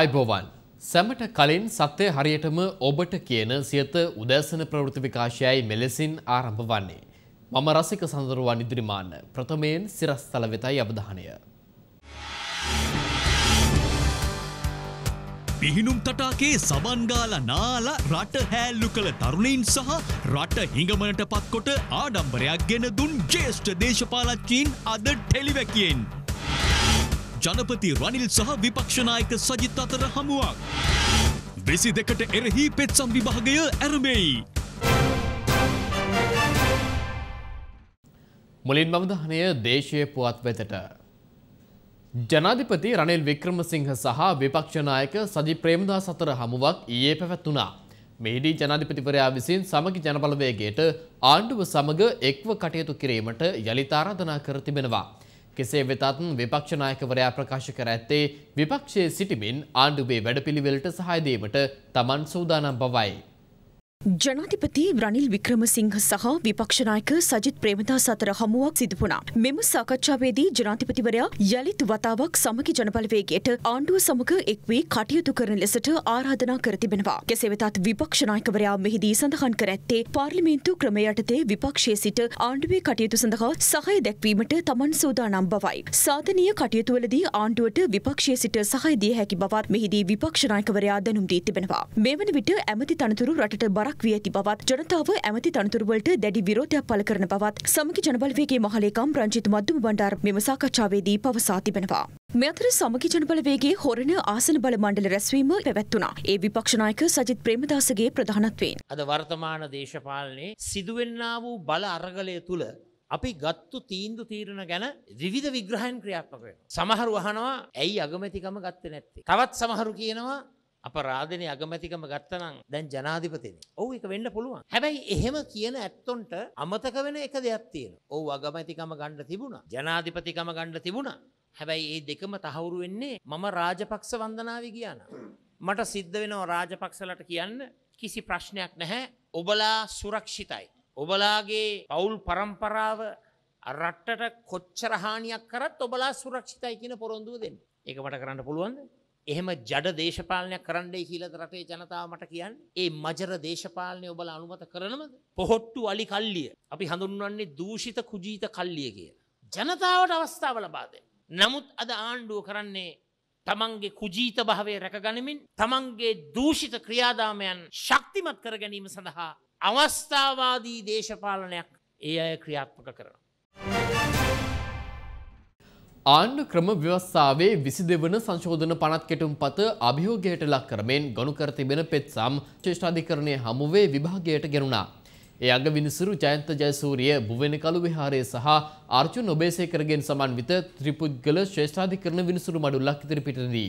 අයිබෝවන් සැමට කලින් සත්‍යය හරියටම ඔබට කියන සියත උදෑසන ප්‍රවෘති විකාශයයි මෙලෙසින් ආරම්භ වන්නේ. මම රසික සඳරුවන් ඉදිරිමාන්න ප්‍රථමයෙන් සිරස්තල වෙතයි අවධානය. පිහිනුම් තටාකේ සබන්ගාල නාල රට හැල්ලු කළ තරුණයින් සහ රට හිඟමනට පත්කොට ආඩම්බරයක් ගෙන දුන් ජේෂ්ඨ දේශපාලච්චීන් අද ටෙලිවැකියෙන්. ජනපති රනිල් සහ විපක්ෂනායක සජිත් අතර හමුවක්. වෙසි දෙකට එරෙහි පෙත්සම් විභාගය ඇරඹෙයි. මුලින් මවදහනය දේශය පුවත් වෙතට. ජනාධිපති රනිල් වික්‍රමසිංහ සහ විපක්ෂනායක සජි ප්‍රේමදා සතර හමුවක් ඊයේ පැවැත්වුණා. මෙහිදී ජනාධිපතිවරයා විසින් සමගි ජනබලවේගයට ආණ්ඩුව සමග එක්ව කටයුතු කිරීමට යළිතාරාධනා කර තිබෙනවා. කෙසේ වෙතත් විපක්ෂ නායකවරයා ප්‍රකාශ කර ඇත්තේ විපක්ෂයේ සිටිමින් ආණ්ඩුවේ වැඩපිළිවෙලට සහාය දීමට තමන් සූදානම් බවයි. ජනාධිපති රනිල් වික්‍රමසිංහ සහ විපක්ෂනායක සජිත් ප්‍රේමදා සතර හමුවක් සිදු වුණා. මෙම සාකච්ඡාවේදී ජනාධිපතිවරයා යළිත් වතාවක් සමගි ජනබලවේගයට ආණ්ඩුව සමග එක් වී කටයුතු කරන ලෙසට ආරාධනා කර තිබෙනවා. කෙසේ වෙතත් විපක්ෂනායකවරයා මෙහිදී සඳහන් කර ඇත්තේ පාර්ලිමේන්තු ක්‍රම යටතේ විපක්ෂයේ සිට ආණ්ඩුවේ කටයුතු සඳහා සහය දැක්වීමට තමන් සූදානම් බවයි. සාධනීය කටයුතුවලදී ආණ්ඩුවට විපක්ෂයේ සිට සහය දිය හැකි බවත් මෙහිදී විපක්ෂනායකවරයා දැනුම් දී තිබෙනවා. මේ වන විට ඇමති තනතුරු රටට බර බරක් වී ඇති බවත් ජනතාව ඇමති තනතුරුවලට දැඩි විරෝධයක් පළ කරන බවත් සමගි ජනබලවේගේ මහලේකම් රංජිත් මද්දුම බණ්ඩාර මෙම සාකච්ඡාවේදී පවසා තිබෙනවා. මෙතර සමගි ජනබලවේගේ හොරණ ආසන බල මණ්ඩල රැස්වීම පැවැත්වුණා. ඒ විපක්ෂනායක සජිත් ප්‍රේමදාසගේ ප්‍රධානත්වයෙන්. අද වර්තමාන දේශපාලනයේ සිදුවෙන්නා වූ බල අරගලය තුළ අපි ගත්තු තීන්දු තීරණ ගැන විවිධ විග්‍රහයන් ක්‍රියාත්මක වෙනවා. සමහරු අහනවා ඇයි අගමැතිකම ගත්තේ නැත්තේ. තවත් සමහරු කියනවා අප රාධනය අගමැතිකම ගත්තනම් දැන් ජනාධිපතින ඔහු එක වෙන්න පුළුවන් හැබැයි එහෙම කියන ඇත්තොන්ට අමතක වෙන එක දෙයක් තියෙන ඔහු අගමැතිකම ගණ්ඩ තිබුණ ජනාධිපතිකම ගණ්ඩ තිබුණ හැබැයි ඒ දෙකම තහවුරු වෙන්නේ මම රාජපක්ෂ වන්දනාව කියන මට සිද්ධ වෙනවා රාජපක්ෂලට කියන්න කිසි ප්‍රශ්නයක් නැහැ ඔබලා සුරක්ෂිතයි ඔබලාගේ පවුල් පරම්පරාව රට්ටට කොච්චරහානියක් කරත් ඔබලා සුරක්ෂිතයි කියන පොරොන්දුව දෙන්න ඒකමට කරන්න පුළුවන්ද එහෙම ජඩ දේශපාලනයක් කරන්නයි කියලද රටේ ජනතාව මට කියන්න ඒ මජර දේශපාලනය ඔබල අනුමත කරනවද පොහොට්ටු අලි කල්ලිය අපි හඳුන්වන්නේ දූෂිත කුජීත කල්ලිය කිය. ජනතාවට අවස්ථාව ලබාද. නමුත් අද ආණ්ඩුව කරන්නේ තමන්ගේ කුජීත භාවය රැකගනිමින් තමන්ගේ දූෂිත ක්‍රියාදාමයන් ශක්තිමත් කර ගැනීම සඳහා අවස්ථාවාදී දේශපාලනයක් ඒ අය ක්‍රියාත්මක කරනවා. ආණ්ඩ ක්‍රම ව්‍යවස්ථාවේ විසි දෙවන සංශෝධන පනත් කෙටුම් පත අභියෝගයට ලක් කරමෙන් ගොුණු කර තිබෙන පෙත්සම් ශේෂ්ඨාධිකරණය හමුවේ විභාගයට ගෙනුණා. ඒ අග විනිසුරු ජයන්ත ජයසූරිය බුවෙන කළු විහාරය සහ ආර්චු නොබේසේකරගෙන් සමන්විත ත්‍රිපුද්ගල ශ්‍රේෂ්ඨාධිකරණ විනිසුරු මඩුල්ලක් ඉතිරිපිටදී.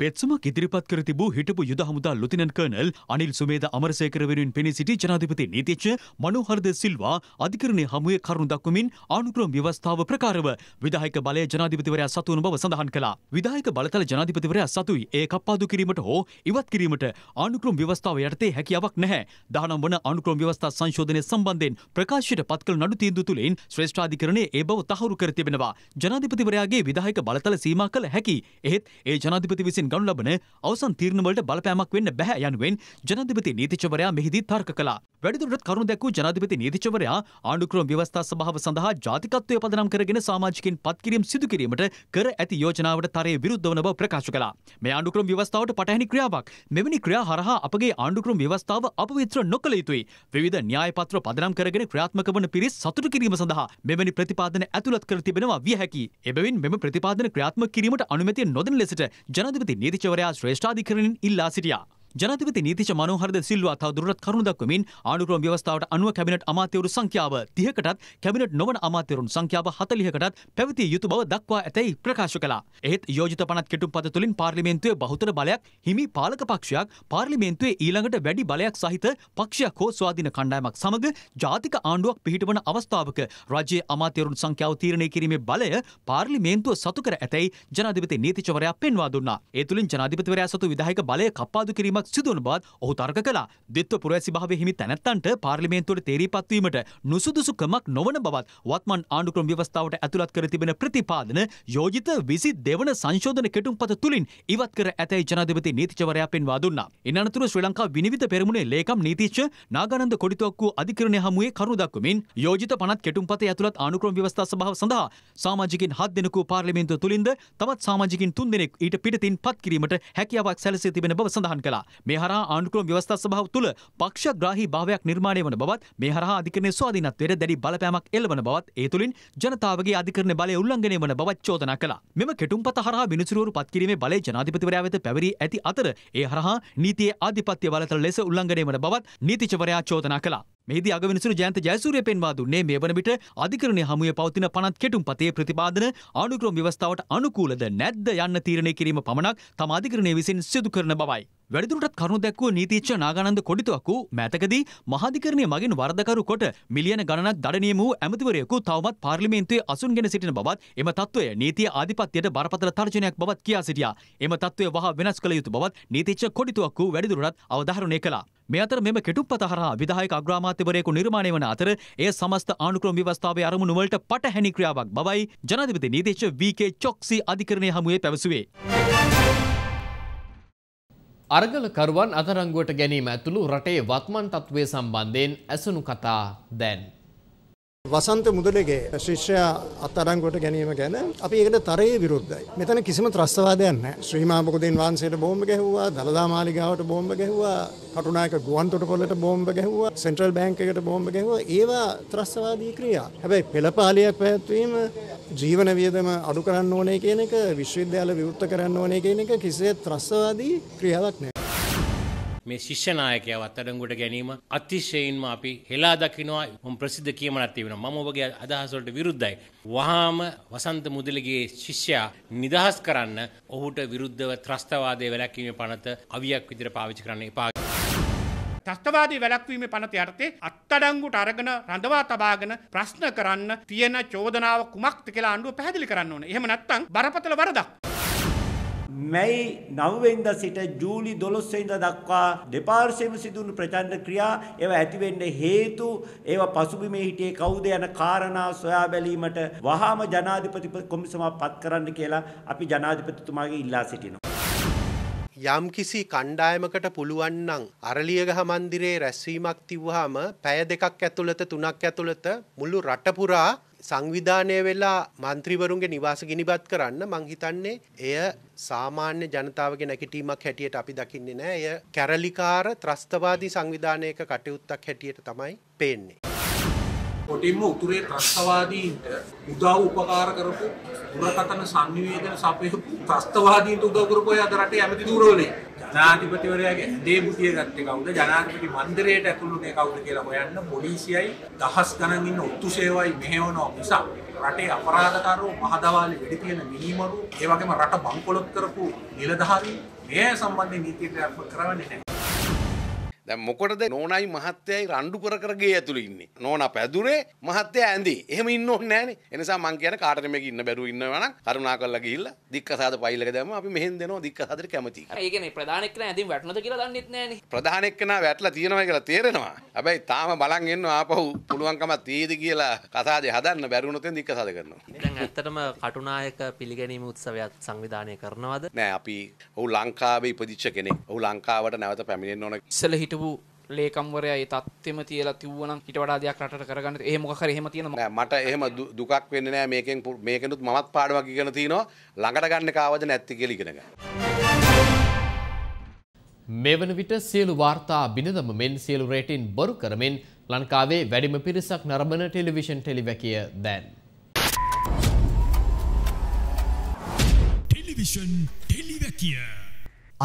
පෙත්සුමක් ඉදිරිපත් කර තිබූ හිටපු යුද හමුදා ලොතිනන් කර්නල් අනිල් සුමේද අමරසේකර වෙනුවෙන් පෙනී සිටි ජනාධිපති නීතිච්ච මනෝහර්ද සිල්වා අධිකරණය හමුවේ කරුණු දක්වමින් ආණුක්‍රම ව්‍යවස්ථාව ප්‍රකාරව විධායක බලය ජනාධිපතිවරයා සතු වන බව සඳහන් කළා. විධායක බලතල ජනාධිපතිවරයා සතුයි ඒ කප්පාදු කිරීමට හෝ ඉවත් කිරීමට ආණුක්‍රම ව්‍යවස්ථාව යටතේ හැකියාවක් නැහැ. දහනම් වන ආණුක්‍රම ව්‍යවස්ථා සංශෝධනය සම්බන්ධයෙන් ප්‍රකාශයට පත් කළ නඩු තීන්දුව තුළින් ශ්‍රේෂ්ඨාධිකරණයේ ඒ බව තහවුරු කර තිබෙනවා. ජනාධිපතිවරයාගේ විධායක බලතල සීමා කළ හැකි. එහෙත් ඒ ජනාධිපති විසින් ගනු ලබන අවසන් තීරණවලට බලපෑමක් වෙන්න බැහැ යනුවෙන් ජනාධිපති නීතිචවරයා මෙහිදී තර්ක කළා. වැඩිදුරටත් කරුණු දැක්වූ ජනාධිපති නීතිචවරයා ආණ්ඩුක්‍රම ව්‍යවස්ථා සභාව සඳහා ජාතිකත්වය පදනම් කරගෙන සමාජිකින් පත්කිරීම් සිදු කිරීමට කර ඇති යෝජනාවට තරය විරුද්ධ වන බව ප්‍රකාශ කළා. මේ ආණ්ඩුක්‍රම ව්‍යවස්ථාවට පටහැනි ක්‍රියාවක්. මෙවැනි ක්‍රියා හරහා අපගේ ආණ්ඩුක්‍රම ව්‍යවස්ථාව අපවිත්‍ර නොකළ යුතුයි. විවිධ න්‍යාය පත්‍ර පදනම් කරගෙන ක්‍රියාත්මක වන පිරිස් සතුටු කිරීම සඳහා මෙවැනි ප්‍රතිපාදන ඇතුළත් කර තිබෙනවා විය හැකි. එබැවින් මෙම ප්‍රතිපාදන ක්‍රියාත්මක කිරීමට අනුමැතිය නොදෙන ලෙසට ජනාධිපති නීතිචවරයා ශ්‍රේෂ්ඨාධිකරණින් ඉල්ලා සිටියා. ජනතිපති නීතිච මනෝහරද සිල්වා තවදුරටත් කරුණු දක්වමින් ආණුක්‍රම ව්‍යවස්ථාවට අනුව කැබිනට් අමාත්‍යවරු සංඛ්‍යාව 30කටත් කැබිනට් නොවන අමාත්‍යවරුන් සංඛ්‍යාව 40කටත් පැවතිය යුතු බව දක්වා ඇතැයි ප්‍රකාශ කළා. එහෙත් යෝජිත පනත් කෙටුම්පත තුලින් පාර්ලිමේන්තුවේ බහුතර බලයක් හිමි පාලක පක්ෂයක් පාර්ලිමේන්තුවේ ඊළඟට වැඩි බලයක් සහිත පක්ෂයක් හෝ ස්වාධීන කණ්ඩායමක් සමග ජාතික ආණ්ඩුවක් පිහිටවන අවස්ථාවක රජයේ අමාත්‍යවරුන් සංඛ්‍යාව තීරණය කිරීමේ බලය පාර්ලිමේන්තුව සතු කර ඇතැයි ජනාධිපති නීතිචවරයා පෙන්වා දුන්නා. ඒ තුලින් ජනාධිපතිවරයා සතු විධායක බලය කප්පාදු කිරීම කිරීමක් සිදුවන බවත් ඔහු තර්ක කළා. දෙත්ව පුරවැසි භාවයේ හිමි තැනැත්තන්ට පාර්ලිමේන්තුවට තේරී පත්වීමට නුසුදුසුකමක් නොවන බවත් වත්මන් ආණ්ඩුක්‍රම ව්‍යවස්ථාවට ඇතුළත් කර තිබෙන ප්‍රතිපාදන යෝජිත විසි දෙවන සංශෝධන කෙටුම්පත තුළින් ඉවත් කර ඇතැයි ජනාධිපති නීතිචවරයා පෙන්වා දුන්නා. එන අනතුර ශ්‍රී ලංකා විනිවිධ පෙරමුණේ ලේකම් නීතිච්ච නාගානන්ද කොඩිතුවක්කු අධිකරණය හමුවේ කරුණු දක්වමින් යෝජිත පනත් කෙටුම්පතේ ඇතුළත් ආණුක්‍රම ව්‍යවස්ථා සභාව සඳහා සමාජිකින් හත් දෙනෙකු පාර්ලිමේන්තුව තුළින්ද තවත් සමාජිකින් තුන් දෙනෙක් ඊට පිටතින් පත් කිරීමට හැකියාවක් සැලසී තිබෙන බව සඳහන් කළා. මේ හරහා ආණ්ඩුක්‍රම ව්‍යවස්ථා සභාව තුළ පක්ෂග්‍රාහී භාවයක් නිර්මාණය වන බවත් මේ හරහා අධිකරණයේ ස්වාධීනත්වයට දැඩි බලපෑමක් එල්ලවන බවත් ඒ තුළින් ජනතාවගේ අධිකරණ බලය උල්ලංඝනය වන බවත් චෝදනා කළා. මෙම කෙටුම්පත හරහා විනිසුරුවරු පත් කිරීමේ බලය ජනාධිපතිවරයා වෙත පැවරී ඇති අතර ඒ හරහා නීතියේ ආධිපත්‍ය බලතල ලෙස උල්ලංඝනය වන බවත් නීතිචවරයා චෝදනා කළා. මෙහිදී අගවිනිසුරු ජයන්ත ජයසූරිය පෙන්වා දුන්නේ මේ වන විට අධිකරණයේ හමුවේ පවතින පනත් කෙටුම්පතේ ප්‍රතිපාදන ආණුක්‍රම ව්‍යවස්ථාවට අනුකූලද නැද්ද යන්න තීරණය කිරීම පමණක් තම අධිකරණය විසින් සිදු කරන බවයි. වැඩිදුරටත් කරුණු දැක්වූ නීතිච්ච නාගානන්ද කොඩිතුවක්කු මෑතකදී මහාධිකරණය මගින් වරදකරු කොට මිලියන ගණනක් දඩනියම වූ ඇමතිවරයෙකු තවමත් පාර්ලිමේන්තුවේ අසුන්ගෙන සිටින බවත් එම තත්ත්වය නීතිය ආධිපත්‍යයට බරපතල තර්ජනයක් බවත් කියා සිටියා. එම තත්ත්වය වහා වෙනස් කළ යුතු බවත් නීතිච්ච කොඩිතුවක්කු වැඩිදුරටත් අවධාරණය කළා. මේ අතර මෙම කෙටුම්පත හරහා විධායක අග්‍රාමාත්‍යවරයෙකු නිර්මාණය වන අතර එය සමස්ත ආණුක්‍රම ව්‍යවස්ථාවේ අරමුණු වලට පටහැනි ක්‍රියාවක් බවයි ජනාධිපති නීතිච්ච වී.කේ. චොක්සි අධිකරණය හමුවේ පැවසුවේ. අරගලකරුවන් අතරංගුවට ගැනීම ඇතුළු රටේ වත්මන් තත්ත්වය සම්බන්ධයෙන් ඇසුණු කතා දැන්. වසන්ත මුදලගේ ශිෂ්‍යයා අත්අඩංගුවට ගැනීම ගැන අපි ඒකට තරයේ විරුද්ධයි. මෙතන කිසිම ත්‍රස්තවාදයක් නැහැ. ශ්‍රී මහා මොගදීන් වහන්සේට බෝම්බ ගැහුවා, දලදා මාලිගාවට බෝම්බ ගැහුවා, කටුනායක ගුවන් තොටුපළට බෝම්බ ගැහුවා, සෙන්ට්‍රල් බැංක් එකට බෝම්බ ගැහුවා. ඒවා ත්‍රස්තවාදී ක්‍රියා. හැබැයි පෙළපාලියක් පැවැත්වීම ජීවන වියදම අඩු කරන්න ඕනේ කියන එක, විශ්වවිද්‍යාල විවෘත කරන්න ඕනේ කියන එක කිසිසේ ත්‍රස්තවාදී ක්‍රියාවක් නෑ. මේ ශිෂ්‍ය නායකයව අත්අඩංගුවට ගැනීම අතිශයින්ම අපි හෙලා දකිනවා මම ප්‍රසිද්ධ කියමනක් තිබෙනවා මම ඔබගේ අදහස් වලට විරුද්ධයි වහාම වසන්ත මුදලිගේ ශිෂ්‍යයා නිදහස් කරන්න ඔහුට විරුද්ධව ත්‍රස්තවාදයේ වැළැක්වීමේ පනත අවියක් විදිහට පාවිච්චි කරන්න එපා ත්‍රස්තවාදී වැළැක්වීම පනත යටතේ අත්තඩංගුට අරගෙන රඳවා තබාගෙන ප්‍රශ්න කරන්න තියෙන චෝදනාව කුමක්ද කියලා ආණ්ඩුව පැහැදිලි කරන්න ඕනේ. එහෙම නැත්නම් බරපතල වරදක්. මැයි 9 වෙනිදා සිට ජූලි 12 වෙනිදා දක්වා දෙපාර්ශ්වයේම සිදුණු ප්‍රචණ්ඩ ක්‍රියා ඒවා ඇති වෙන්න හේතු ඒවා පසුබිමේ හිටියේ කවුද යන කාරණා සොයා බැලීමට වහාම ජනාධිපති කොමිසමක් පත් කරන්න කියලා අපි ජනාධිපතිතුමාගේ ඉල්ලා සිටිනවා. යම්කිසි කණ්ඩායමකට පුළුවන් නම් අරලියගහ මන්දිරේ රැස්වීමක් තිබ්වහම පැය දෙකක් ඇතුළත තුනක් ඇතුළත මුළු රට පුරා සංවිධානය වෙලා මන්ත්‍රීවරුන්ගේ නිවාස ගිනිබත් කරන්න මං හිතන්නේ එය සාමාන්‍ය ජනතාවගේ නැගිටීමක් හැටියට අපි දකින්නේ නෑ එය කැරලිකාර ත්‍රස්තවාදී සංවිධානයක කටයුත්තක් හැටියට තමයි පේන්නේ. කොටින්ම උතුරේ ත්‍රස්තවාදීන්ට උදව් උපකාර කරපු දුරකථන සංනිවේදන සපයපු ත්‍රස්තවාදීන්ට උදව් කරපු අය අද රටේ ඇමති දූරවලේ ජනාධිපතිවරයාගේ ඇදේ මුටිය ගත්තේ කවුද ජනාධිපති මන්දිරයට ඇතුළුනේ කවුද කියලා හොයන්න පොලිසියයි දහස් ගණන් ඉන්න ඔත්තු සේවයි මෙහෙවනවා මිසක් රටේ අපරාධකාරෝ මහදවාලි වෙඩි තියෙන මිනිමරු ඒ වගේම රට බංකොලොත් කරපු නිලධාරීන් මේ සම්බන්ධයෙන් නීති ක්‍රියාත්මක කරන්නේ නැහැ දැ මොකටද නෝනයි මහත්තයයි රණ්ඩු කරගේ ඇතුළ ඉන්න නෝන පැදුරේ මහත්තය ඇන්දේ එහම ඉන්න නෑන එනිසා මං කියන කාටනම ඉන්න බැරු ඉන්නවන කරුණා කල්ල ගිල්ල දික්කසාද පයිල්ල දැම අපි මෙහෙදන දික්කසාදර කැමති ඒගෙන ප්‍රධානක්න ඇති වැටනද කියලා දන්නෙත් නෑන ප්‍රධානෙක්න වැටල තියෙනව කියලා තේරෙනවා ඇබයි තාම බලන් එන්න ආපහු පුළුවන්කම තේද කියලා කසාද හදන්න බැරුණොතෙන් දික්කසාද කරනවා ඇත්තටම කටුනායක පිළිගැනීම උත්සවයක් සංවිධානය කරනවද නෑ අපි ඔහු ලංකාවේ ඉපදිච්ච කෙනෙක් ඔහු ලංකාවට නැවත පැමිණෙන් ඕන ඉස්සල හිටව හිටපු ලේකම්වරයා ඒ තත්ත්වෙම තියලා තිව්වනම් ඊට වඩා දෙයක් රටට කරගන්න එහෙම මොකක් හරි එහෙම තියෙනවා මට එහෙම දුකක් වෙන්නේ නැහැ මේකෙන් මේකෙනුත් මමත් පාඩමක් ඉගෙන තිනවා ළඟට ගන්න කාවද නැත්ති කියලා ඉගෙන ගන්න මෙවන විට සියලු වාර්තා බිනදම මෙන් සියලු රේටින් බොරු කරමින් ලංකාවේ වැඩිම පිරිසක් නරඹන ටෙලිවිෂන් ටෙලිවැකිය දැන් ටෙලිවිෂන් ටෙලිවැකිය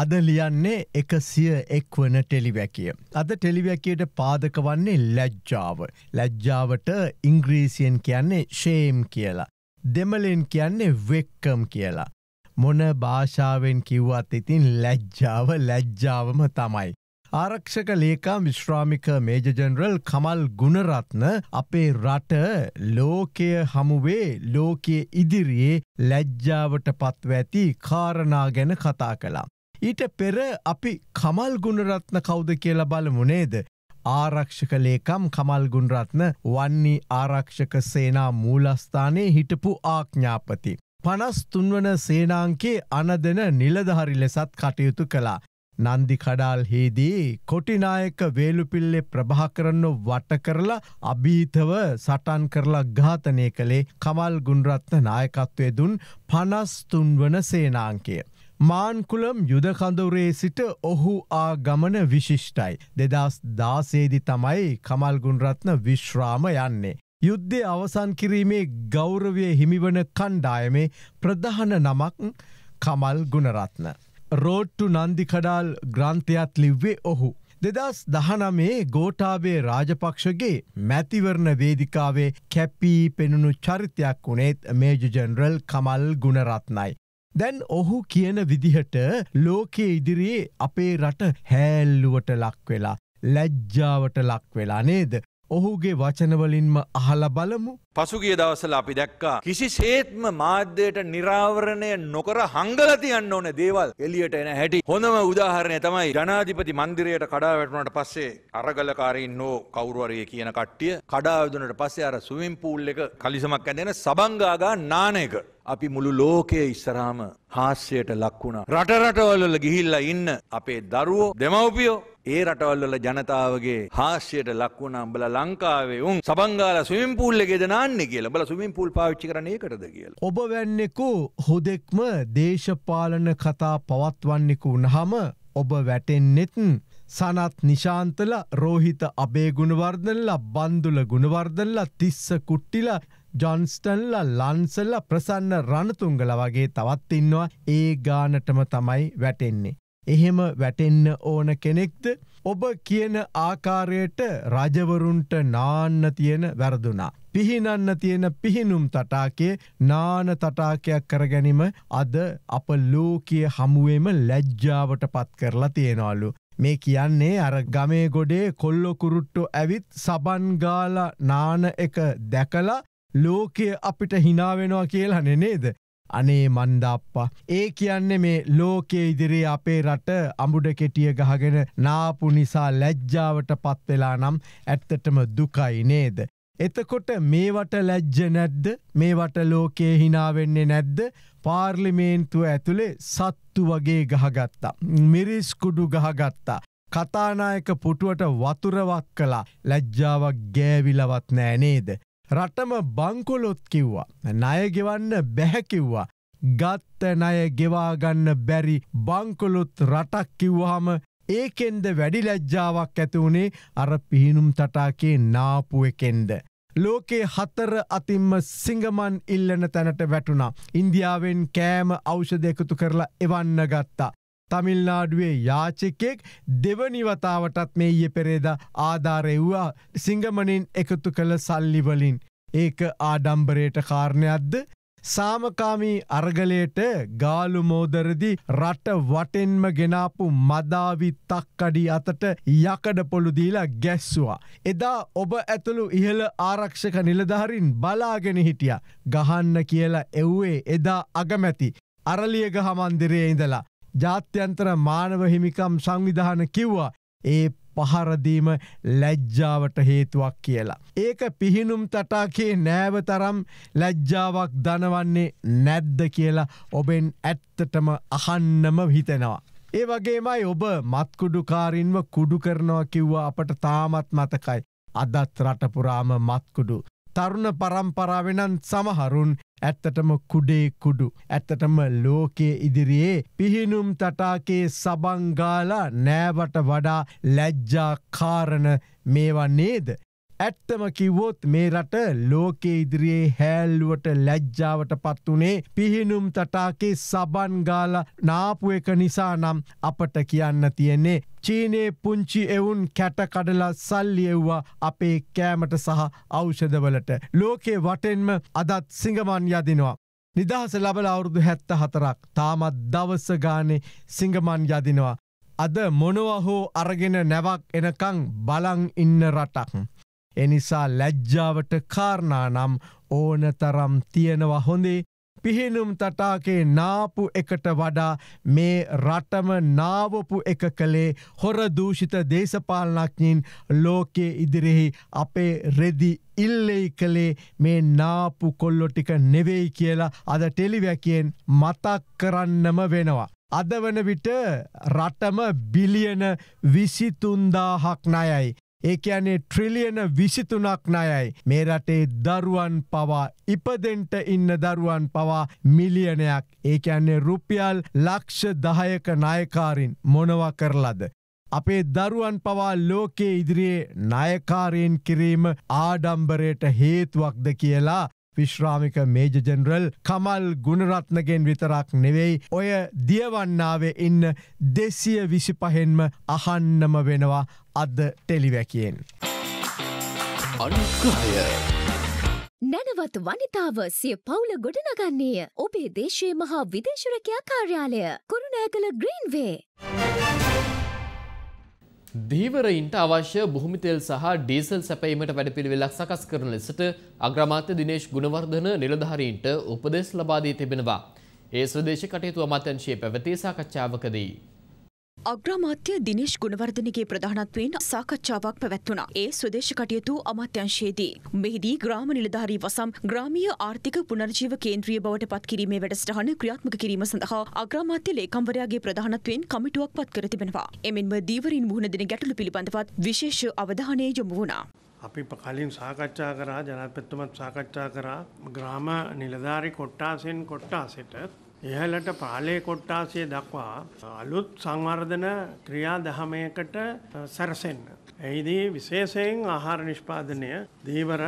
අද ලියන්නේ එකසිය එක්වන ටෙලිවැකිය. අද ටෙලිවැකියට පාදක වන්නේ ලැජ්ජාව. ලැජ්ජාවට ඉංග්‍රීසියෙන් කියන්නේ ශේම් කියලා. දෙමලෙන් කියන්නේ වෙක්කම් කියලා. මොන භාෂාවෙන් කිව්වත් ඉතින් ලැජ්ජාව ලැජ්ජාවම තමයි. ආරක්ෂක ලේකා විශ්‍රාමික මේජජනරල් කමල් ගුණරත්න අපේ රට ලෝකය හමුවේ ලෝකයේ ඉදිරියේ ලැජ්ජාවට පත්ව ඇති කාරණා ගැන කතා කලා. ඊට පෙර අපි කමල් ගුණරත්න කවුද කියලා බලමු නේද. ආරක්ෂක ලේකම් කමල් ගුණරත්න වන්නේ ආරක්ෂක සේනා මූලස්ථානයේ හිටපු ආඥාපති. පනස් තුන්වන සේනාංකේ අනදන නිලධහරි ලෙසත් කටයුතු කළා. නන්දි කඩාල් හිදී කොටිනායක වේලුපිල්ලෙ ප්‍රභාකරන්න වට කරලා අභීතව සටන් කරලා ඝාතනය කළේ කමල් ගුන්රත්න නායකත්වය දුන් පනස්තුන්වන සේනාංකය. මාන්කුලම් යුදකඳුරේ සිට ඔහු ආ ගමන විශිෂ්ටයි. දෙදස් දාසේදි තමයි කමල්ගුන්රත්න විශ්‍රාම යන්නේ. යුද්ධය අවසන් කිරීමේ ගෞරවය හිමිවන කණ්ඩායමේ ප්‍රධාන නමක් කමල් ගුණරත්න. රෝට්ටු නන්දිකඩාල් ග්‍රන්ථයක් ලිව්වේ ඔහු. දෙදස් දහනමේ ගෝටාබේ රාජපක්ෂගේ මැතිවරණ වේදිකාවේ කැපී පෙනුණු චරිතයක් වුණේත් මේජජනරල් කමල් ගුණරත්නයි. දැන් ඔහු කියන විදිහට ලෝකයේ ඉදිරියේ අපේ රට හැල්ලුවට ලක් වෙලා. ලැජ්ජාවට ලක් වෙලා නේද. ඔහුගේ වචනවලින්ම අහල බලමු. පසුගිය දවසල අපි දැක්කා කිසි සේත්ම මාධ්‍යයට නිරාවරණය නොකර හංගලතියන්න ඕන දේවල් එලියට එන හැටි. හොඳම උදාහරණය තමයි ජනාධිපති මන්දිරයට කඩාවැටුණට පස්සේ අරගලකාරීන් නෝ කවුරුවරය කියන කට්ටිය කඩාවදුනට පස්සේ අර සුවිම් පූල් එක කලිසමක් ඇඳෙන සබංගාගා නාන එක. අපි මුළු ලෝකයේ ඉස්සරහාම හාස්‍යයට ලක් වුණා. රටරටවල ගිහිල්ලා ඉන්න අපේ දරුවෝ දෙමව්පියෝ ඒ රටවල්වල ජනතාවගේ හාස්‍යයට ලක්වුණ අඹල ලංකාවේ උන් සබංගාල ස්විම් පූල් එකේද නාන්නේ කියලා බල ස්විම් පූල් පාවිච්චි කරන ඒකටද කියලා. ඔබ වැන්නෙකු හුදෙක්ම දේශපාලන කතා පවත්වන්නෙකු නහම ඔබ වැටෙන්නෙත්න් සනත් නිශාන්තල රෝහිත අබේ ගුණවර්ධනල බන්දුල ගුණවර්ධනල තිස්ස කුට්ටිල ජොන්ස්ටන්ල ලන්සල්ල ප්‍රසන්න රණතුංගල වගේ තවත් ඉන්නවා ඒ ගානටම තමයි වැටෙන්නේ. එහෙම වැටෙන්න ඕන කෙනෙක්ද ඔබ කියන ආකාරයට රජවරුන්ට නාන්න තියෙන වැරදුනා. පිහිනන්න තියෙන පිහිනුම් තටාකේ නාන තටාකයක් කරගැනීම අද අප ලෝකය හමුවේම ලැජ්ජාවට පත් කරලා තියෙනවලු. මේ කියන්නේ අර ගමේ ගොඩේ කොල්ලො කුරුට්ටු ඇවිත් සබන්ගාල නාන එක දැකලා ලෝකය අපිට හිනාවෙනවා කියලානෙ නේද. අනේ මන්ඩාප්පා. ඒ කියන්නේ මේ ලෝකයේ ඉදිරේ අපේ රට අඹුඩ කෙටිය ගහගෙන නාපු නිසා ලැජ්ජාවට පත්වෙලා නම් ඇත්තටම දුකයි නේද. එතකොට මේවට ලැජ්ජ නැද්ද මේවට ලෝකයේ හිනාවෙන්නේ නැද්ද පාර්ලිමේන්තුව ඇතුළේ සත්තු වගේ ගහගත්තා. මිරිස්කුඩු ගහගත්තා. කතානායක පුටුවට වතුරවක් කලා ලැජ්ජාවක් ගෑවිලවත් නෑනේද. රටම බංකොලොත් කිව්වා. ණය ගෙවන්න බැහැ කිව්වා. ගත්ත ණය ගෙවාගන්න බැරි බංකොලොත් රටක් කිව්වහම ඒකෙන්ද වැඩි ලැජ්ජාවක් ඇති වුණේ අර පිහිනුම් තටාකේ නාපු එකෙන්ද. ලෝකේ හතර අතිම්ම සිංගමන් ඉල්ලන තැනට වැටුණා. ඉන්දියාවෙන් කෑම අෞෂධයකුතු කරලා එවන්න ගත්තා. තමිල්නාඩුවේ යාචකෙක් දෙවනිවතාවටත් මේ ඊය පෙරේද ආධාරෙව්වා සිංගමනින් එකතු කළ සල්ලිවලින්. ඒක ආඩම්බරයට කාරණයක්ද සාමකාමී අරගලයට ගාලුමෝදරදි රට වටෙන්ම ගෙනාපු මදාවි තක්කඩි අතට යකඩ පොළුදීලා ගැස්සවා. එදා ඔබ ඇතුළු ඉහළ ආරක්ෂක නිලධහරින් බලාගෙන හිටිය. ගහන්න කියලා එව්වේ එදා අගමැති. අරලියග හමන්දිරේ ඉඳලා. ජාත්‍යන්තර මානව හිමිකම් සංවිධාන කිව්වා ඒ පහරදීම ලැජ්ජාවට හේතුවක් කියලා. ඒක පිහිනුම් තටාකේ නෑවතරම් ලැජ්ජාවක් දනවන්නේ නැද්ද කියලා ඔබෙන් ඇත්තටම අහන්නම හිතෙනවා. ඒ වගේමයි ඔබ මත්කුඩුකාරින්ව කුඩු කරනවා කිව්ව අපට තාමත් මතකයි. අදත් රටපුරාම මත්කුඩු. තරුණ පරම්පරාවෙනන් සමහරුන් ඇත්තටම කුඩේ කුඩු. ඇත්තටම ලෝකයේ ඉදිරියේ පිහිනුම් තටාකේ සබංගාලා නෑවට වඩා ලැජ්ජාකාරණ මේවා නේද. ඇත්තම කිව්වොත් මේ රට ලෝකෙ ඉදිරියේ හැල්ුවට ලැජ්ජාවට පත් වනේ පිහිනුම් තටාකේ සබන්ගාල නාපු එක නිසා නම් අපට කියන්න තියෙන්නේ චීනයේ පුංචි එවුන් කැටකඩලා සල්ලි එව්වා අපේ කෑමට සහ අෞෂධවලට ලෝකේ වටෙන්ම අදත් සිංගමන් යදිනවා. නිදහස ලබල අවුරුදු හැත්ත හතරක් තාමත් දවස ගානේ සිංගමන් යදිනවා. අද මොනවා හෝ අරගෙන නැවක් එනකං බලං ඉන්න රටක්. එනිසා ලැජ්ජාවට කාරණානම් ඕන තරම් තියෙනවා හොඳේ පිහිනුම් තටාකේ නාපු එකට වඩා මේ රටම නාවපු එක කළේ හොර දූෂිත දේශපාලනක්ඥින් ලෝකයේ ඉදිරිෙහි අපේ රෙදි ඉල්ලෙයි කළේ මේ නාපු කොල්ලො ටික නෙවෙයි කියලා අද ටෙලිවැකෙන් මතක් කරන්නම වෙනවා. අද වන විට රටම බිලියන විසිතුන්දාහක් නයයි. ඒ කියන්නේ ට්‍රිලියන විසිතුනක් නයයි. මේ රටේ දරුවන් පවා ඉපදෙන්ට ඉන්න දරුවන් පවා මිලියනයක්. ඒ කියන්නේ රුපියල් ලක්ෂ දහයක නායකාරින් මොනව කරලද. අපේ දරුවන් පවා ලෝකයේ ඉදිරියේ නයකාරයෙන් කිරීම ආඩම්බරයට හේතුවක්ද කියලා විශ්‍රාමික මේජ ජෙනරල් කමල් ගුණරත්නගෙන් විතරක් නෙවෙයි ඔය දියවන්නාවේ ඉන්න දෙසිය විසි පහෙන්ම අහන්නම වෙනවා අද ටෙලිවැකෙන්. අනුග්‍රහය. නැනවත් වනිතාව සිය පවුල ගොඩනගන්නේය ඔබේ දේශයේ මහා විදේශරකයා කාර්යාලය කුරුණෑගල ග්‍රීන්වේ. දීවරයින්ට අවශ්‍ය බොහොමිතෙල් සහ ඩීසල් සැපීමට වැඩපිළිවෙලක් සකස් කරන ලෙසට අග්‍රමාත්‍ය දිනේශ් ගුණවර්ධන නිලධාරීන්ට උපදෙස් ලබා දී තිබෙනවා. ඒ ස්වදේශ කටයුතු අමාත්‍යංශයේ පැවති සාකච්ඡාවකදී අග්‍රාමාත්‍ය දිනේශ් ගුණවර්ධනගේ ප්‍රධානත්වයෙන් සාකච්ඡාවක් පැවැත්වුණා. ඒ ස්වදේශ කටයුතු අමාත්‍යංශයේදී. මෙහිදී ග්‍රාම නිලධාරී වසම් ග්‍රාමීය ආර්ථික පුනර්ජීව කේන්ද්‍රීය බවට පත් කිරීමේ වැඩසටහන ක්‍රියාත්මක කිරීම සඳහා අග්‍රාමාත්‍ය ලේකම්වරයාගේ ප්‍රධානත්වයෙන් කමිටුවක් පත් කර තිබෙනවා. එමෙන්ම දීවරින් මුහුණ දෙන ගැටලු පිළිබඳවත් විශේෂ අවධානය යොමු වුණා. අපි කලින් සාකච්ඡා කරා ජනාධිපතිතුමත් සාකච්ඡා කරා ග්‍රාම නිලධාරී කොට්ටාසෙන් කොට්ටාසෙට ඉහළට පාලේ කොට්ටාසය දක්වා අලුත් සංවර්ධන ක්‍රියා දහමයකට සැරසෙන්න. එහිදී විශේෂයෙන් ආහාර නිෂ්පාදනය දීවර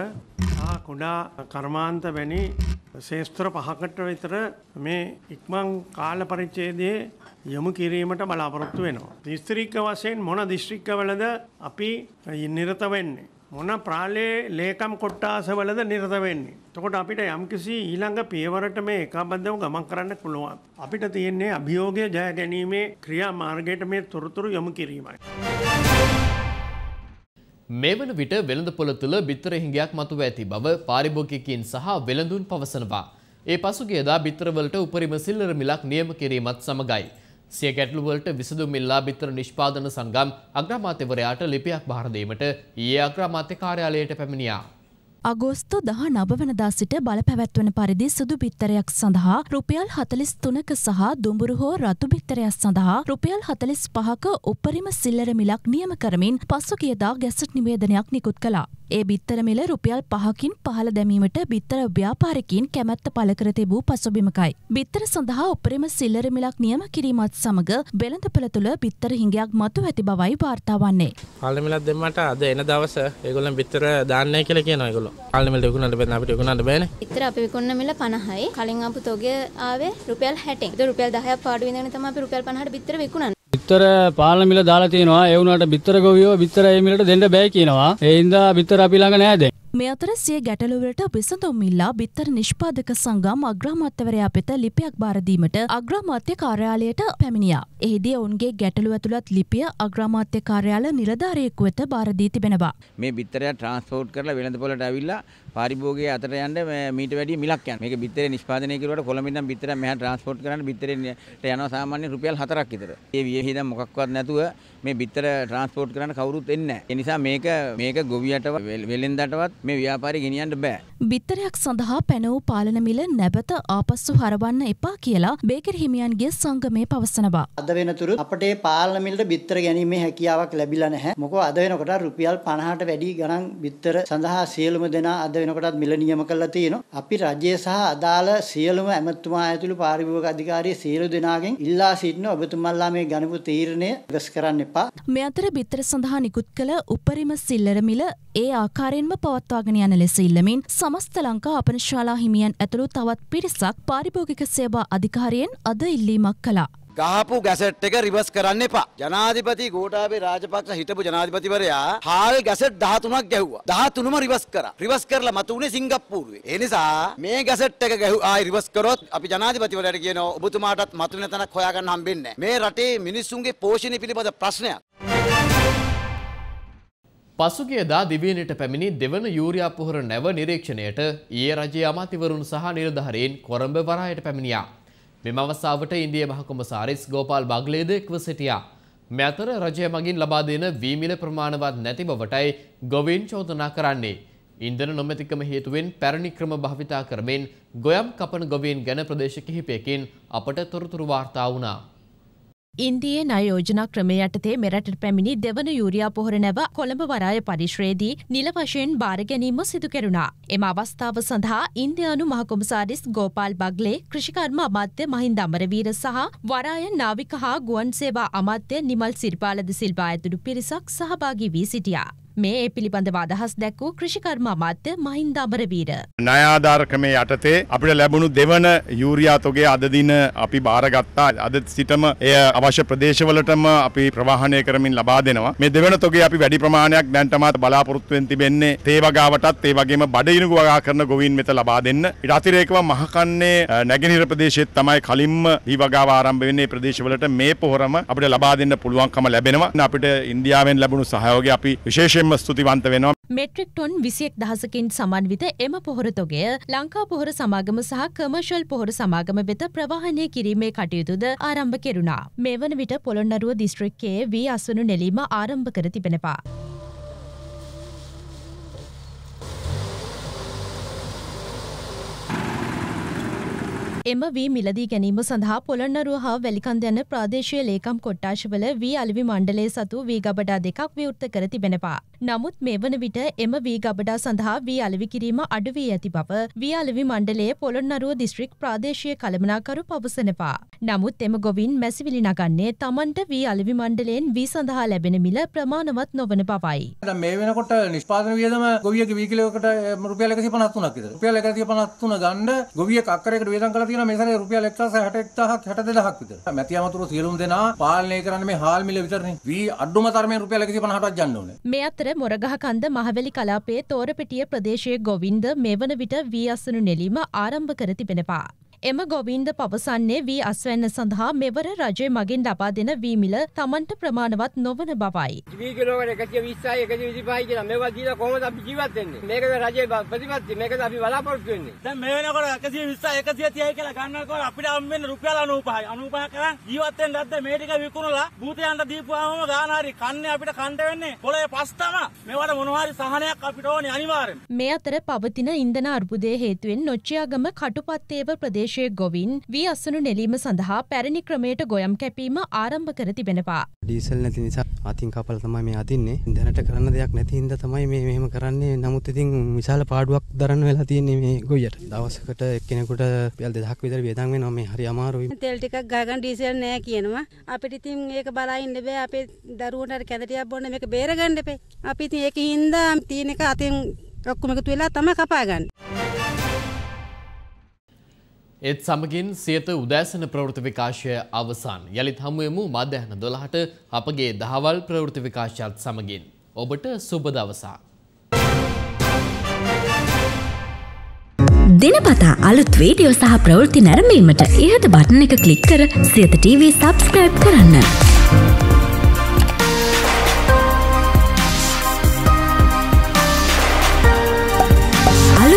කුඩා කර්මාන්ත වැනි ශේෂත්‍ර පහකට විතර මේ ඉක්මං කාල පරිච්ඡේදයේ යොමු කිරීමට බලාපොරොත්තු වෙනවා. දිස්ත්‍රික්ක වශයෙන් මොන දිස්ත්‍රික්කවලද අපි නිරත වෙන්නේ? මොන ප්‍රාලේ ලේකම් කොට්ටාසවලද නිරත වෙන්නේ. එතකොට අපිට යම්කිසි ඊළඟ පියවරට මේ එකබද්ධව ගමන් කරන්න පුළුවන්. අපිට තියෙන්නේ අභියෝගය ජය ගැනීමේ ක්‍රියා මාර්ගයට මේ තොරතුරු යොමු කිරීමයි. මේ වන විට වෙළඳපොළ තුළ බිත්තර හිඟයක් මතුව ඇති බව පාරිභෝගිකයින් සහ වෙළඳුන් පවසනවා. ඒ පසුගියදා බිත්තරවලට උපරිම සිල්ලර මිලක් නියම කිරීමත් සමගයි. සිය ගැටලුවලට විසඳුම් ඉල්ලා බිත්තර නිෂ්පාදන සංගම් අග්‍රාමාත්‍යවරයාට ලිපියක් භාරදීමට ඊයේ අග්‍රාමාත්‍ය කාර්යාලයට පැමිණියා. අගෝස්තු දහ නබවනදා සිට බල පැවැත්වන පරිදි සුදු බිත්තරයක් සඳහා රුපියල් හතලිස් තුනක සහ දුඹුරු හෝ රතු බිත්තරයක් සඳහා රුපියල් හතලිස් පහක උපරිම සිල්ලර මිලක් නියම කරමින් පසු කියදා ගැසට් නිවේදනයක් නිකුත් කළා. ඒ බිත්තර මිල රුපියල් පහකින් පහළ දැමීමට බිත්තර ව්‍යාපාරිකින් කැමැත්ත පළ කර තිබූ පසුබිමකයි. බිත්තර සඳහා උපරිම සිල්ලර මිලක් නියම කිරීමත් සමග බෙළඳපළ තුළ බිත්තර හිඟයක් මතු ඇති බවයි වාර්තා වන්නේ. පහළ මිලක් දෙන්නට අද එන දවස ඒගොල්ලන් බිත්තර දාන්නයි කියලා කියනවා ඒගොල්ලෝ. පුළුව කල්ම ලෙකුණට බෙන අපිට කුණට බෑන ඉතර අපි විකුණන මිල 50යි කලින් අපු තොගය ආවේ රුපියල් 60න් ඉතින් රුපියල් 10ක් පාඩු වෙනගෙන තමයි අපි රුපියල් 50ට බිත්තර විකුණන්නේ බිත්තර පාලන මිල දාලා තියෙනවා ඒ වුණාට බිත්තර ගොවියෝ බිත්තර ඒ මිලට දෙන්න බෑ කියනවා ඒ හින්දා බිත්තර අපි ළඟ නෑ දැන් මේ අතර සිය ගැටලුවලට විසඳුම්ඉල්ලා බිත්තර නිෂ්පාදක සංගම් අග්‍රාමාත්‍යවරයා පෙත ලිපියක් බාරදීමට අග්‍රාමාත්‍ය කාර්යාලයට පැමිණියා. එහිදී ඔවුන්ගේ ගැටලු ඇතුළත් ලිපිය අග්‍රාමාත්‍ය කාර්යාල නිලධාරයෙකු වෙත බාරදී තිබෙනවා. මේ බිත්තරය ට්‍රාන්ස්පෝර්ට් කරලා වෙළඳ පොළට ඇවිල්ලා පාරිභෝගිකය අතර යන්න මීට වැඩිය මිලක් යනවා. මේක බිත්තරේ නිෂ්පාදනය කරුවාට කොළඹින් නම් බිත්තරය මෙහා ට්‍රාන්ස්පෝර්ට් කරන්න බිත්තරේට යනවා සාමාන්‍ය රුපියල් 4ක් විතර. ඒ වියහිදම් මොකක්වත් නැතුව මේ බිත්තර ට්‍රාන්ස්පෝර්ට් කරන්න කවුරුත් එන්නේ නැහැ. ඒ නිසා මේක මේක ගොවියටවත් වෙලෙන්දටවත් මේ ව්‍යාපාරේ ගෙනියන්න බෑ. බිත්තරයක් සඳහා පැන වූ පාලන මිල නැවත ආපස්සු හරවන්න එපා කියලා බේකර් හිමියන්ගේ සංගමේ පවසනවා. අද වෙනතුරු අපට මේ පාලන මිලට බිත්තර ගැනීමේ හැකියාවක් ලැබිලා නැහැ. මොකද අද වෙනකොට රුපියල් 50ට වැඩි ගණන් බිත්තර සඳහා සියලුම දෙනා අද වෙනකොටත් මිල නියම කරලා තියෙනවා. අපි රජය සහ අදාළ සියලුම ඇමතුමා ඇතුළු පාරිභෝගික අධිකාරිය සියලු දෙනාගෙන් ඉල්ලා සිටින ඔබතුමන්ලා මේ ගණපු තීරණය ගස් කරන්න එපා. මේ අතර බිත්තර සඳහා නිකුත් කළ උපරිම සිල්ලර මිල ඒ ආකාරයෙන්ම පවත්වාගෙන යන ලෙස ඉල්ලමින් සමස්ත ලංකා අපනශාලා හිමියන් ඇතුළු තවත් පිරිසක් පාරිභෝගික සේවා අධිකාරියෙන් අද ඉල්ලීමක් කළා. ගහපු ගැසට් එක රිවර්ස් කරන්න එපා. ජනාධිපති ගෝඨාභය රාජපක්ෂ හිටපු ජනාධිපතිවරයා හාල් ගැසට් 13ක් ගැහුවා. 13ම රිවර්ස් කරා. රිවර්ස් කරලා මතු උනේ සිංගප්පූරුවේ. ඒ නිසා මේ ගැසට් එක ගැහුව ආයි රිවර්ස් කරොත් අපි ජනාධිපතිවරයාට කියනවා ඔබතුමාටත් මතු වෙන තැනක් හොයාගන්න හම්බෙන්නේ නැහැ. මේ රටේ මිනිස්සුන්ගේ පෝෂණය පිළිබඳ ප්‍රශ්නයක්. පසුගියදා දිවීනට පැමිණි දෙවන යූරයා පොහොර නැව නිරීක්ෂණයට ඊයේ රජයේ අමාතිවරුන් සහ නිලධාරීන් කොළඹ වරායට පැමිණියා. මෙම අවසාාවට ඉන්දිය මහකොමසාරිස් ගෝපාල් බගලේද එක්ව සිටියා. මෙතර රජය මගින් ලබා දෙන වීමිල ප්‍රමාණවත් නැති බවටයි ගොවීන් චෝදනා කරන්නේ. ඉන්දන නොමැතිකම හේතුවෙන් පැරණි ක්‍රම භාවිතා කරමෙන් ගොයම් කපන ගොවීන් ගැන ප්‍රදේශ කිහිපයකින් අපට තොරතුරු වාර්තා වුණා. ඉන්දියේ නයෝජන ක්‍රමය යටතේ මෙරටට පැමිණි දෙවන යුරයා පොහොර නැව කොළඹ වරාය පරිශ්‍රයේදී නිල වශයෙන් බාර ගැනීම සිදු කෙරුණා. එම අවස්ථාව සඳහා ඉන්දයානු මහකොමසාරිස් ගෝපාල් බග්ලේ කෘෂිකර්ම අමාත්‍ය මහින්ද අමරවීර සහ වරාය නාවික හා ගුවන් සේවා අමාත්‍ය නිමල් සිරිපාලද සිල්වා ඇතුළු පිරිසක් සහභාගි වී සිටියා. මේ ඒ පිළිබඳව අදහස් දැක් වූ කෘෂිකර්ම අමාත්‍ය මහින්ද අබරවීර. ණය ආධාර ක්‍රමයේ යටතේ අපිට ලැබුණු දෙවන යූරියා තොගේ අද දින අපි බාරගත්තා. අද සිටම එය අවශ්‍ය ප්‍රදේශවලටම අපි ප්‍රවාහනය කරමින් ලබා දෙනවා. මේ දෙවන තොගේ අපි වැඩි ප්‍රමාණයක් දැන් තමයි බලාපොරොත්තු වෙන් තිබෙන්නේ. තේ වගාවටත් ඒ වගේම බඩිනුග වගා කරන ගොවීන් මෙත ලබා දෙන්න. ඊට අතිරේකව මහකන්නේ නැගෙනහිර ප්‍රදේශයේ තමයි කලින්ම දී වගාව ආරම්භ වෙන්නේ ප්‍රදේශවලට මේ පොහොරම අපිට ලබා දෙන්න පුළුවන්කම ලැබෙනවා. අපිට ඉන්දියාවෙන් ලැබුණු සහයෝගය අපි විශේෂයෙන් අතිශයින්ම ස්තුතිවන්ත වෙනවා. මෙට්‍රික් ටොන් විසියෙක් දහසකින් සමන්විත එම පොහොරතොගය ලංකා පොහොර සමාගම සහ කමර්ශල් පොහොර සමාගම වෙත ප්‍රවාහනය කිරීමේ කටයුතුද ආරම්භ කෙරුණා. මේ වන විට පොළොන්නරුව දිස්ත්‍රික්කයේ වී අස්වනු නෙලීම ආරම්භ කර තිබෙනවා. එම වී මිලදී ගැනීම සඳහා පොළොන්නරුව හා වැලිකන් යන ප්‍රාදේශය ලේකම් කොට්ටාශවල වී අලවි මණ්ඩලේ සතු වී ගබඩා දෙකක් විවෘත කර තිබෙනවා. නමුත් මේ වන විට එම වී ගබඩා සඳහා වී අලවි කිරීම අඩුවී ඇති බව වී අලවි මණ්ඩලයේ පොළොන්නරුව දිස්ත්‍රික් ප්‍රාදේශය කළමනාකරු පවසනවා. නමුත් එම ගොවින් මැසිවිලි නගන්නේ තමන්ට වී අලවි මණ්ඩලයෙන් වී සඳහා ලැබෙන මිල ප්‍රමාණවත් නොවන බවයි. මේ වෙනකොට නිෂ්පාදන වියදම ගොවියගේ වී කිලෝකට රුපියල් 153ක් විතර. රුපියල් 153 ගන්න ගොවියෙක් අක්කරයකට වේදම් කරලා තියෙන මේසරේ රුපියල් 161000 62000ක් විතර. මැති අමතුරු සියලුම දෙනා පාලනය කරන්නේ මේ හාල් මිල විතරනේ. වී අඩුම තරමේ රුපියල් 150ක් ගන්න ඕනේ. මේ අතර මොරගහ කන්ද මහවැලි කලාපයේ තෝරපිටිය ප්‍රදේශයේ ගොවින්ද මෙවන විට වී අසුණු නෙලීම ආරම්භ කර තිබෙනවා. එම ගොවින්ද පවසන්නේ වී අස්වැන්න සඳහා මෙවර රජය මගින් ලබා දෙන වීමිල තමන්ට ප්‍රමාණවත් නොවන බවයි. වීකලෝකට එකසිය විස්සයි එකසිය විසිපහයි කියලා මේවා දීලා කොහොමද අපි ජීවත් වෙන්නේ? මේක රජයේ ප්‍රතිපත්ති මේකද අපි බලාපොරොත්තු වෙන්නේ. දැන් මේ වෙනකොට 120 130 කියලා ගන්නකොට අපිට හම් වෙන රුපියල් 95යි 95 කරන් ජීවත් වෙන්න නැද්ද මේ ටික විකුණලා භූතයන්ට දීපුවාම ගාන හරි කන්නේ අපිට කන්න වෙන්නේ පොළේ පස් තමයි. මේවට මොනවා හරි සහනයක් අපිට ඕනේ අනිවාර්යෙන්. මේ අතර පවතින ඉන්ධන අර්බුදයේ හේතුවෙන් නොච්චියාගම කටුපත්තේව ප්‍රදේශ ප්‍රදේශයේ ගොවින් වී අසනු නෙලීම සඳහා පැරණි ක්‍රමයට ගොයම් කැපීම ආරම්භ කර තිබෙනවා. ඩීසල් නැති නිසා අතින් කපල තමයි මේ අදින්නේ. දැනට කරන්න දෙයක් නැති හින්දා තමයි මේ මෙහෙම කරන්නේ. නමුත් ඉතින් විශාල පාඩුවක් දරන්න වෙලා තියෙන්නේ මේ ගොයියට. දවසකට එක්කෙනෙකුට රුපියල් 2000ක් විතර වියදම් වෙනවා මේ හරි අමාරුයි. තෙල් ටිකක් ගාගන්න ඩීසල් නැහැ කියනවා. අපිට ඉතින් ඒක බලා ඉන්න බෑ. අපේ දරුවන්ට අර කැඳටියක් බොන්න මේක බේරගන්න එපේ. අපි ඉතින් ඒක හින්දා තියෙන එක අතින් ඔක්කොම එකතු වෙලා තමයි කපා ගන්නේ. ඒත් සමගින් සියත උදෑසන ප්‍රවෘති විකාශය අවසන් යළිත් හමුවමු මධ්‍යහන දොළහට අපගේ දහවල් ප්‍රවෘති විකාශයත් සමගින්. ඔබට සුබ දවසා. දෙනපතා අලුත් වීඩියෝ සහ ප්‍රවෘති නැරමීමට ඉහත බටන එක කලික් කර සියත TV සබස්ක්‍රයිබ් කරන්න.